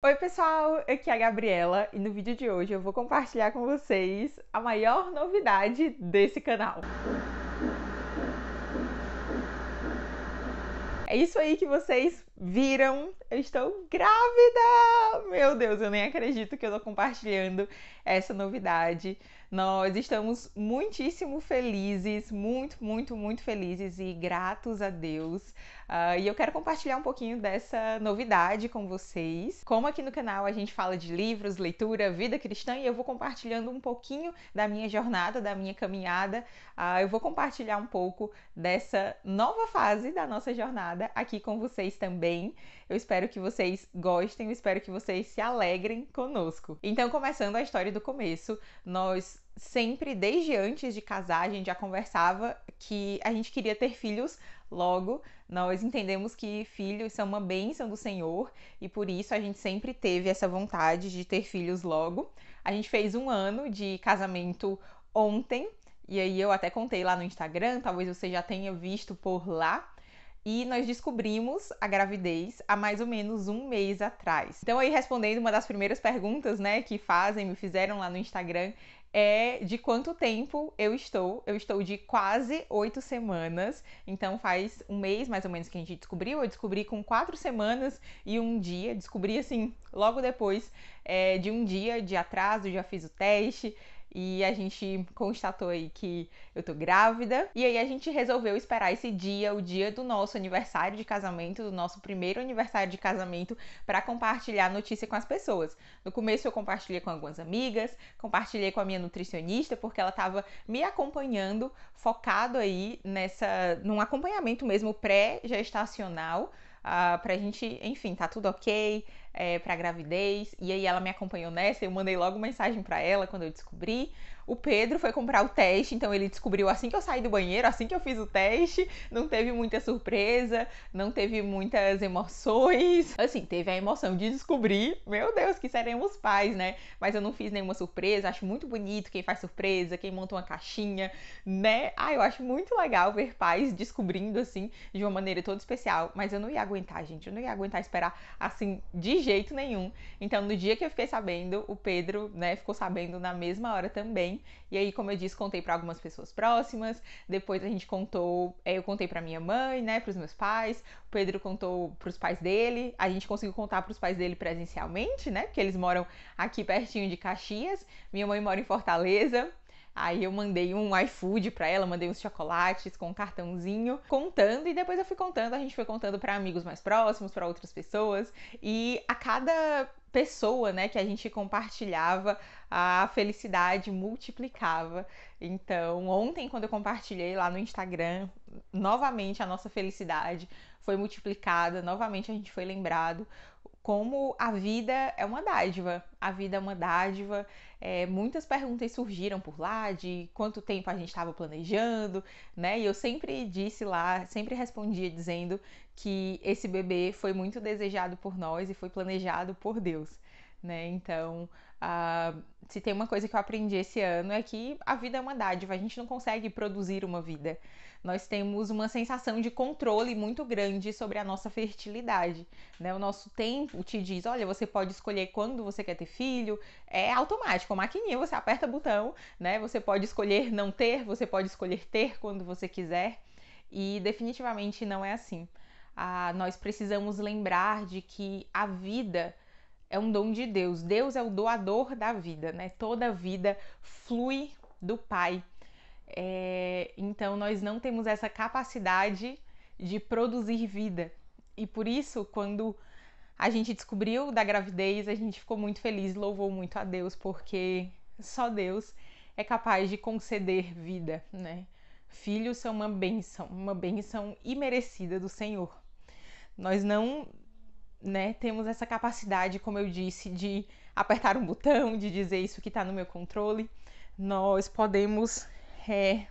Oi, pessoal! Aqui é a Gabriela e no vídeo de hoje eu vou compartilhar com vocês a maior novidade desse canal. É isso aí que vocês viram. Eu estou grávida! Meu Deus, eu nem acredito que eu estou compartilhando essa novidade. Nós estamos muitíssimo felizes, muito, muito, muito felizes e gratos a Deus Uh, e eu quero compartilhar um pouquinho dessa novidade com vocês. Como aqui no canal a gente fala de livros, leitura, vida cristã, e eu vou compartilhando um pouquinho da minha jornada, da minha caminhada. Uh, eu vou compartilhar um pouco dessa nova fase da nossa jornada aqui com vocês também. Eu espero que vocês gostem, eu espero que vocês se alegrem conosco. Então, começando a história do começo, nós sempre, desde antes de casar, a gente já conversava que a gente queria ter filhos logo. Nós entendemos que filhos são uma bênção do Senhor e por isso a gente sempre teve essa vontade de ter filhos logo. A gente fez um ano de casamento ontem e aí eu até contei lá no Instagram, talvez você já tenha visto por lá. E nós descobrimos a gravidez há mais ou menos um mês atrás. Então, aí respondendo uma das primeiras perguntas, né, que fazem, me fizeram lá no Instagram, é de quanto tempo eu estou. Eu estou de quase oito semanas, então faz um mês mais ou menos que a gente descobriu. Eu descobri com quatro semanas e um dia, descobri assim logo depois é, de um dia de atraso, já fiz o teste. E a gente constatou aí que eu tô grávida. E aí a gente resolveu esperar esse dia, o dia do nosso aniversário de casamento, do nosso primeiro aniversário de casamento, para compartilhar a notícia com as pessoas. No começo eu compartilhei com algumas amigas, compartilhei com a minha nutricionista, porque ela tava me acompanhando, focado aí nessa num acompanhamento mesmo pré-gestacional. Uh, pra gente, enfim, tá tudo ok, é, para gravidez. E aí ela me acompanhou nessa, eu mandei logo mensagem para ela quando eu descobri. O Pedro foi comprar o teste, então ele descobriu assim que eu saí do banheiro, assim que eu fiz o teste. Não teve muita surpresa, não teve muitas emoções. Assim, teve a emoção de descobrir, meu Deus, que seremos pais, né? Mas eu não fiz nenhuma surpresa. Acho muito bonito quem faz surpresa, quem monta uma caixinha, né? Ah, eu acho muito legal ver pais descobrindo assim de uma maneira toda especial. Mas eu não ia aguentar, gente. Eu não ia aguentar esperar assim de jeito nenhum. Então, no dia que eu fiquei sabendo, o Pedro, né, ficou sabendo na mesma hora também. E aí, como eu disse, contei para algumas pessoas próximas. Depois a gente contou, é, eu contei para minha mãe, né, para os meus pais. O Pedro contou para os pais dele. A gente conseguiu contar para os pais dele presencialmente, né, porque eles moram aqui pertinho de Caxias. Minha mãe mora em Fortaleza. Aí eu mandei um iFood para ela, mandei uns chocolates com um cartãozinho, contando e depois eu fui contando, a gente foi contando para amigos mais próximos, para outras pessoas, e a cada pessoa, né, que a gente compartilhava, a felicidade multiplicava. Então, ontem quando eu compartilhei lá no Instagram, novamente a nossa felicidade foi multiplicada, novamente a gente foi lembrado como a vida é uma dádiva. A vida é uma dádiva é, muitas perguntas surgiram por lá de quanto tempo a gente estava planejando, né? E eu sempre disse lá, sempre respondia dizendo que esse bebê foi muito desejado por nós e foi planejado por Deus, né? Então, Uh, se tem uma coisa que eu aprendi esse ano é que a vida é uma dádiva, a gente não consegue produzir uma vida. Nós temos uma sensação de controle muito grande sobre a nossa fertilidade. Né? O nosso tempo te diz: olha, você pode escolher quando você quer ter filho, é automático, a maquininha, você aperta o botão, né? Você pode escolher não ter, você pode escolher ter quando você quiser. E definitivamente não é assim. Ah, nós precisamos lembrar de que a vida é um dom de Deus. Deus é o doador da vida, né? Toda vida flui do Pai. É, então nós não temos essa capacidade de produzir vida. E por isso, quando a gente descobriu da gravidez, a gente ficou muito feliz, louvou muito a Deus, porque só Deus é capaz de conceder vida, né? Filhos são uma bênção, uma bênção imerecida do Senhor. Nós não né, temos essa capacidade, como eu disse, de apertar um botão, de dizer isso que está no meu controle, nós podemos é,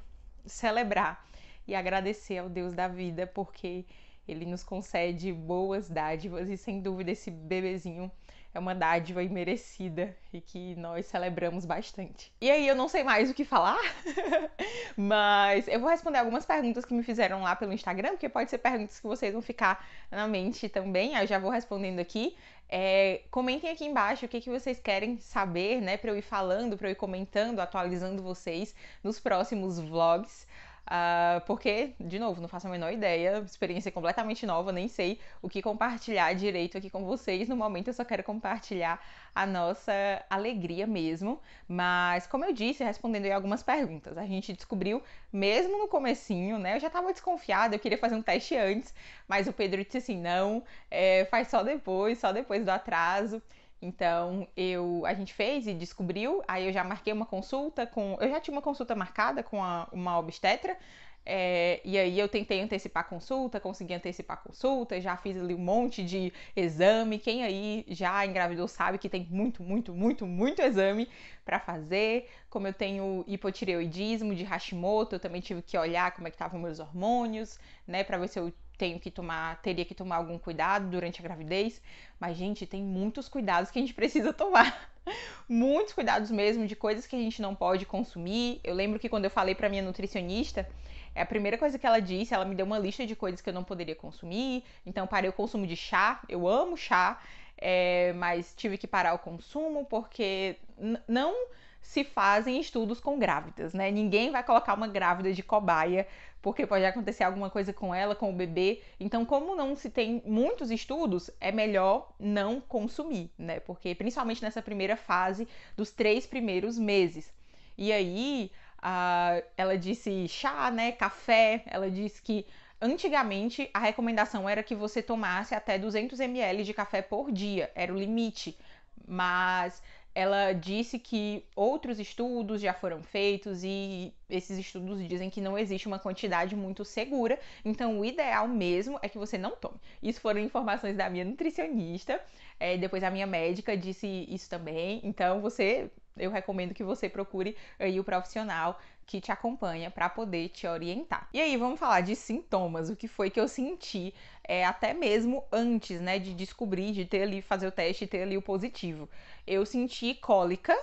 celebrar e agradecer ao Deus da vida, porque ele nos concede boas dádivas e sem dúvida esse bebezinho é uma dádiva imerecida e que nós celebramos bastante. E aí eu não sei mais o que falar, mas eu vou responder algumas perguntas que me fizeram lá pelo Instagram, porque pode ser perguntas que vocês vão ficar na mente também, eu já vou respondendo aqui. É, comentem aqui embaixo o que, que vocês querem saber, né, para eu ir falando, para eu ir comentando, atualizando vocês nos próximos vlogs. Uh, porque, de novo, não faço a menor ideia, experiência completamente nova, nem sei o que compartilhar direito aqui com vocês. No momento eu só quero compartilhar a nossa alegria mesmo. Mas, como eu disse, respondendo aí algumas perguntas, a gente descobriu, mesmo no comecinho, né? Eu já tava desconfiada, eu queria fazer um teste antes, mas o Pedro disse assim: não, é, faz só depois, só depois do atraso. Então, eu, a gente fez e descobriu, aí eu já marquei uma consulta com. Eu já tinha uma consulta marcada com a, uma obstetra, é, e aí eu tentei antecipar a consulta, consegui antecipar a consulta, já fiz ali um monte de exame. Quem aí já engravidou sabe que tem muito, muito, muito, muito exame para fazer. Como eu tenho hipotireoidismo de Hashimoto, eu também tive que olhar como é que estavam meus hormônios, né, para ver se eu tenho que tomar, teria que tomar algum cuidado durante a gravidez, mas gente, tem muitos cuidados que a gente precisa tomar. muitos cuidados mesmo de coisas que a gente não pode consumir. Eu lembro que quando eu falei para minha nutricionista, é a primeira coisa que ela disse, ela me deu uma lista de coisas que eu não poderia consumir. Então parei o consumo de chá. Eu amo chá, é, mas tive que parar o consumo porque não se fazem estudos com grávidas, né? Ninguém vai colocar uma grávida de cobaia, porque pode acontecer alguma coisa com ela, com o bebê. Então, como não se tem muitos estudos, é melhor não consumir, né? Porque principalmente nessa primeira fase dos três primeiros meses. E aí, a... ela disse chá, né? Café. Ela disse que antigamente a recomendação era que você tomasse até 200 ml de café por dia, era o limite. Mas ela disse que outros estudos já foram feitos e esses estudos dizem que não existe uma quantidade muito segura, então o ideal mesmo é que você não tome. Isso foram informações da minha nutricionista, é, depois a minha médica disse isso também, então você eu recomendo que você procure aí o profissional que te acompanha para poder te orientar. E aí, vamos falar de sintomas, o que foi que eu senti é, até mesmo antes, né, de descobrir, de ter ali, fazer o teste e ter ali o positivo. Eu senti cólica,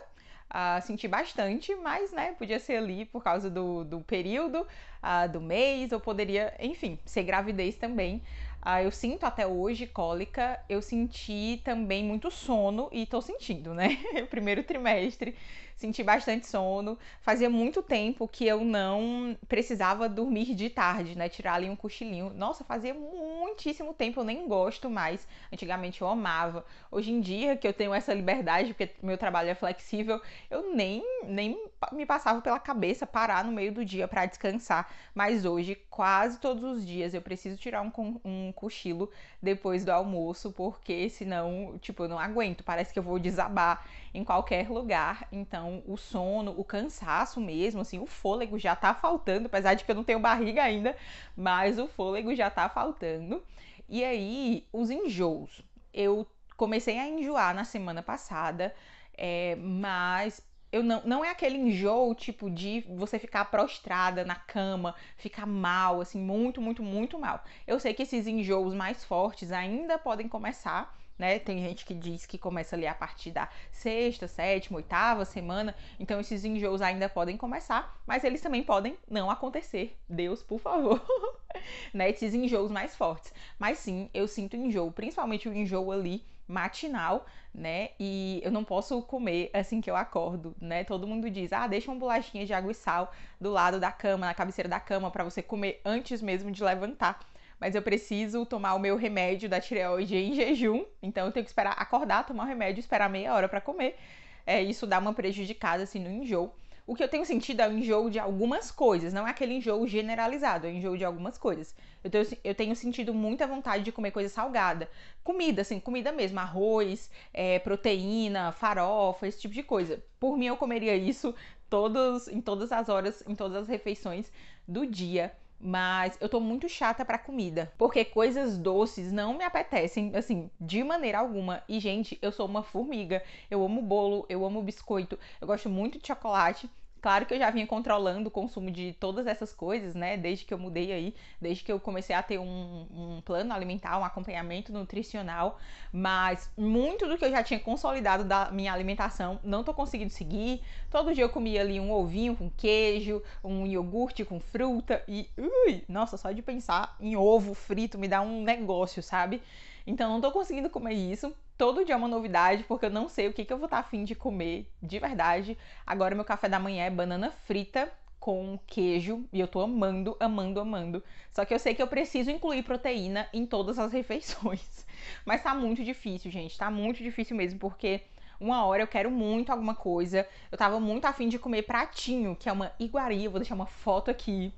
uh, senti bastante, mas, né, podia ser ali por causa do, do período, uh, do mês, ou poderia, enfim, ser gravidez também. Ah, eu sinto até hoje cólica, eu senti também muito sono e estou sentindo, né? Primeiro trimestre senti bastante sono. Fazia muito tempo que eu não precisava dormir de tarde, né? Tirar ali um cochilinho. Nossa, fazia muitíssimo tempo, eu nem gosto mais. Antigamente eu amava. Hoje em dia, que eu tenho essa liberdade, porque meu trabalho é flexível, eu nem, nem me passava pela cabeça parar no meio do dia para descansar. Mas hoje, quase todos os dias, eu preciso tirar um, um cochilo depois do almoço, porque senão, tipo, eu não aguento. Parece que eu vou desabar em qualquer lugar. Então, o sono, o cansaço mesmo, assim, o fôlego já tá faltando, apesar de que eu não tenho barriga ainda, mas o fôlego já tá faltando. E aí, os enjoos. Eu comecei a enjoar na semana passada, é, mas eu não, não é aquele enjoo tipo de você ficar prostrada na cama, ficar mal, assim, muito, muito, muito mal. Eu sei que esses enjoos mais fortes ainda podem começar né? Tem gente que diz que começa a a partir da sexta, sétima, oitava semana, então esses enjoos ainda podem começar, mas eles também podem não acontecer. Deus, por favor. né? Esses enjoos mais fortes. Mas sim, eu sinto enjoo, principalmente o enjoo ali matinal, né? E eu não posso comer assim que eu acordo, né? Todo mundo diz: "Ah, deixa uma bolachinha de água e sal do lado da cama, na cabeceira da cama para você comer antes mesmo de levantar" mas eu preciso tomar o meu remédio da tireoide em jejum, então eu tenho que esperar acordar, tomar o remédio, esperar meia hora para comer. É, isso dá uma prejudicada assim no enjoo. O que eu tenho sentido é o enjoo de algumas coisas, não é aquele enjoo generalizado, é o enjoo de algumas coisas. Eu tenho, eu tenho sentido muita vontade de comer coisa salgada. Comida, assim, comida mesmo, arroz, é, proteína, farofa, esse tipo de coisa. Por mim, eu comeria isso todos, em todas as horas, em todas as refeições do dia mas eu tô muito chata para comida, porque coisas doces não me apetecem assim de maneira alguma. E gente, eu sou uma formiga. Eu amo bolo, eu amo biscoito, eu gosto muito de chocolate. Claro que eu já vinha controlando o consumo de todas essas coisas, né? Desde que eu mudei aí, desde que eu comecei a ter um, um plano alimentar, um acompanhamento nutricional, mas muito do que eu já tinha consolidado da minha alimentação não tô conseguindo seguir. Todo dia eu comia ali um ovinho com queijo, um iogurte com fruta e, ui, nossa, só de pensar em ovo frito me dá um negócio, sabe? Então não tô conseguindo comer isso. Todo dia é uma novidade, porque eu não sei o que, que eu vou estar tá afim de comer de verdade. Agora meu café da manhã é banana frita com queijo e eu tô amando, amando, amando. Só que eu sei que eu preciso incluir proteína em todas as refeições. Mas tá muito difícil, gente. Tá muito difícil mesmo, porque uma hora eu quero muito alguma coisa. Eu tava muito afim de comer pratinho, que é uma iguaria. vou deixar uma foto aqui.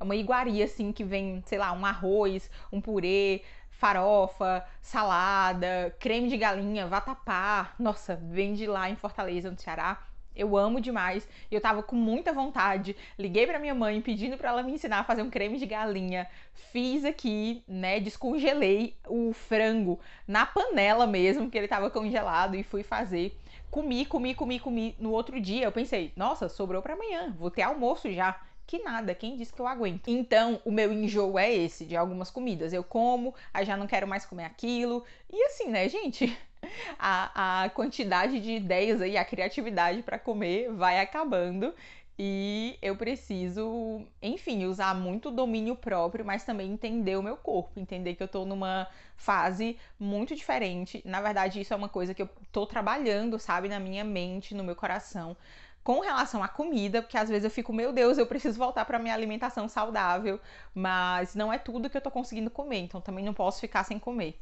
É uma iguaria, assim, que vem, sei lá, um arroz, um purê, farofa, salada, creme de galinha, vatapá. Nossa, vende lá em Fortaleza, no Ceará. Eu amo demais e eu tava com muita vontade. Liguei para minha mãe pedindo para ela me ensinar a fazer um creme de galinha. Fiz aqui, né, descongelei o frango na panela mesmo, que ele tava congelado e fui fazer. Comi, comi, comi, comi. No outro dia eu pensei: "Nossa, sobrou para amanhã. Vou ter almoço já". Que nada, quem disse que eu aguento? Então, o meu enjoo é esse de algumas comidas. Eu como, aí já não quero mais comer aquilo. E assim, né, gente? A, a quantidade de ideias aí, a criatividade para comer vai acabando. E eu preciso, enfim, usar muito domínio próprio, mas também entender o meu corpo, entender que eu tô numa fase muito diferente. Na verdade, isso é uma coisa que eu tô trabalhando, sabe, na minha mente, no meu coração, com relação à comida, porque às vezes eu fico, meu Deus, eu preciso voltar para minha alimentação saudável, mas não é tudo que eu estou conseguindo comer, então também não posso ficar sem comer.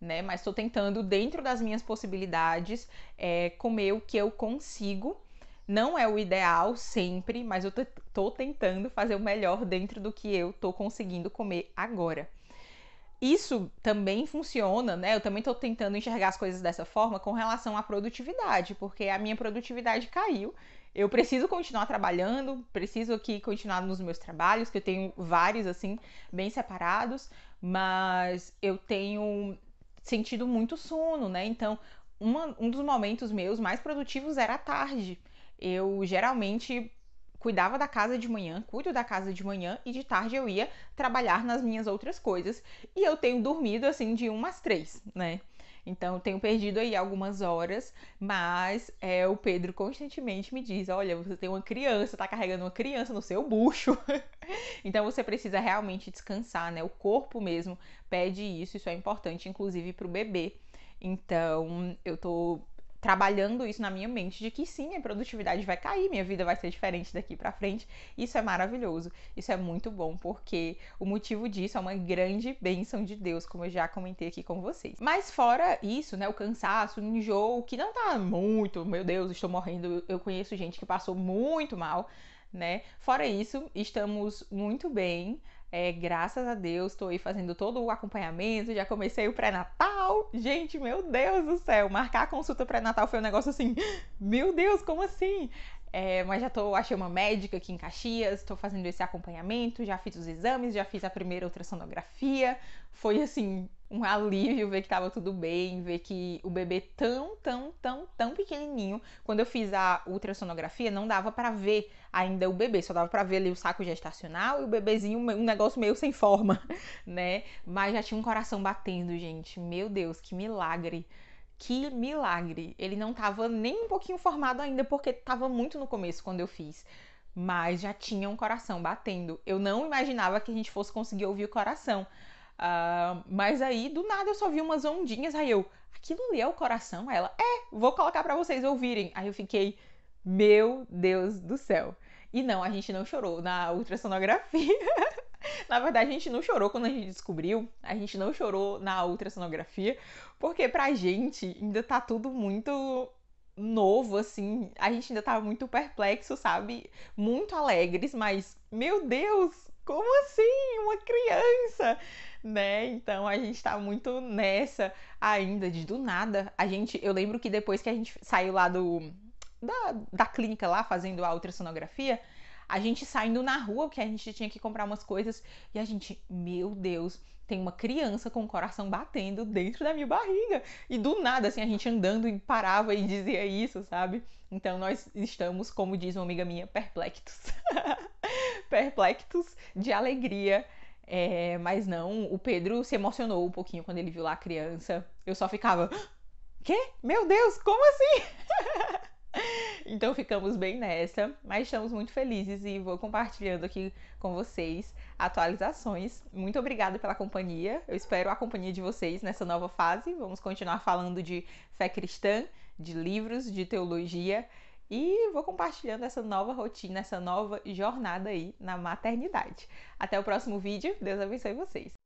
Né? Mas estou tentando, dentro das minhas possibilidades, é, comer o que eu consigo. Não é o ideal sempre, mas eu estou tentando fazer o melhor dentro do que eu estou conseguindo comer agora. Isso também funciona, né? Eu também estou tentando enxergar as coisas dessa forma com relação à produtividade, porque a minha produtividade caiu eu preciso continuar trabalhando, preciso aqui continuar nos meus trabalhos, que eu tenho vários assim, bem separados, mas eu tenho sentido muito sono, né? Então, uma, um dos momentos meus mais produtivos era a tarde. Eu geralmente cuidava da casa de manhã, cuido da casa de manhã e de tarde eu ia trabalhar nas minhas outras coisas. E eu tenho dormido assim de umas três, né? Então, tenho perdido aí algumas horas, mas é, o Pedro constantemente me diz: olha, você tem uma criança, tá carregando uma criança no seu bucho. então, você precisa realmente descansar, né? O corpo mesmo pede isso, isso é importante, inclusive para o bebê. Então, eu tô trabalhando isso na minha mente de que sim, minha produtividade vai cair, minha vida vai ser diferente daqui para frente. Isso é maravilhoso. Isso é muito bom porque o motivo disso é uma grande bênção de Deus, como eu já comentei aqui com vocês. Mas fora isso, né, o cansaço, o enjoo, que não tá muito, meu Deus, estou morrendo. Eu conheço gente que passou muito mal, né? Fora isso, estamos muito bem. É, graças a Deus, estou aí fazendo todo o acompanhamento, já comecei o pré-natal. Gente, meu Deus do céu, marcar a consulta pré-natal foi um negócio assim, meu Deus, como assim? É, mas já tô, achei uma médica aqui em Caxias, estou fazendo esse acompanhamento, já fiz os exames, já fiz a primeira ultrassonografia. Foi assim, um alívio ver que tava tudo bem, ver que o bebê tão, tão, tão, tão pequenininho. Quando eu fiz a ultrassonografia, não dava para ver ainda o bebê, só dava para ver ali o saco gestacional e o bebezinho, um negócio meio sem forma, né? Mas já tinha um coração batendo, gente. Meu Deus, que milagre! Que milagre! Ele não estava nem um pouquinho formado ainda, porque estava muito no começo quando eu fiz. Mas já tinha um coração batendo. Eu não imaginava que a gente fosse conseguir ouvir o coração. Uh, mas aí, do nada, eu só vi umas ondinhas. Aí eu, aquilo ali é o coração? Aí ela, é, vou colocar para vocês ouvirem. Aí eu fiquei, meu Deus do céu. E não, a gente não chorou na ultrassonografia. Na verdade, a gente não chorou quando a gente descobriu, a gente não chorou na ultrassonografia, porque pra gente ainda tá tudo muito novo, assim, a gente ainda tava tá muito perplexo, sabe? Muito alegres, mas, meu Deus, como assim? Uma criança, né? Então a gente tá muito nessa ainda, de do nada. A gente, eu lembro que depois que a gente saiu lá do. Da, da clínica lá fazendo a ultrassonografia, a gente saindo na rua, porque a gente tinha que comprar umas coisas, e a gente, meu Deus, tem uma criança com o coração batendo dentro da minha barriga. E do nada, assim, a gente andando e parava e dizia isso, sabe? Então nós estamos, como diz uma amiga minha, perplexos. perplexos de alegria. É, mas não, o Pedro se emocionou um pouquinho quando ele viu lá a criança. Eu só ficava, quê? Meu Deus, como assim? então ficamos bem nessa, mas estamos muito felizes e vou compartilhando aqui com vocês atualizações. Muito obrigada pela companhia. Eu espero a companhia de vocês nessa nova fase. Vamos continuar falando de fé cristã, de livros, de teologia e vou compartilhando essa nova rotina, essa nova jornada aí na maternidade. Até o próximo vídeo. Deus abençoe vocês.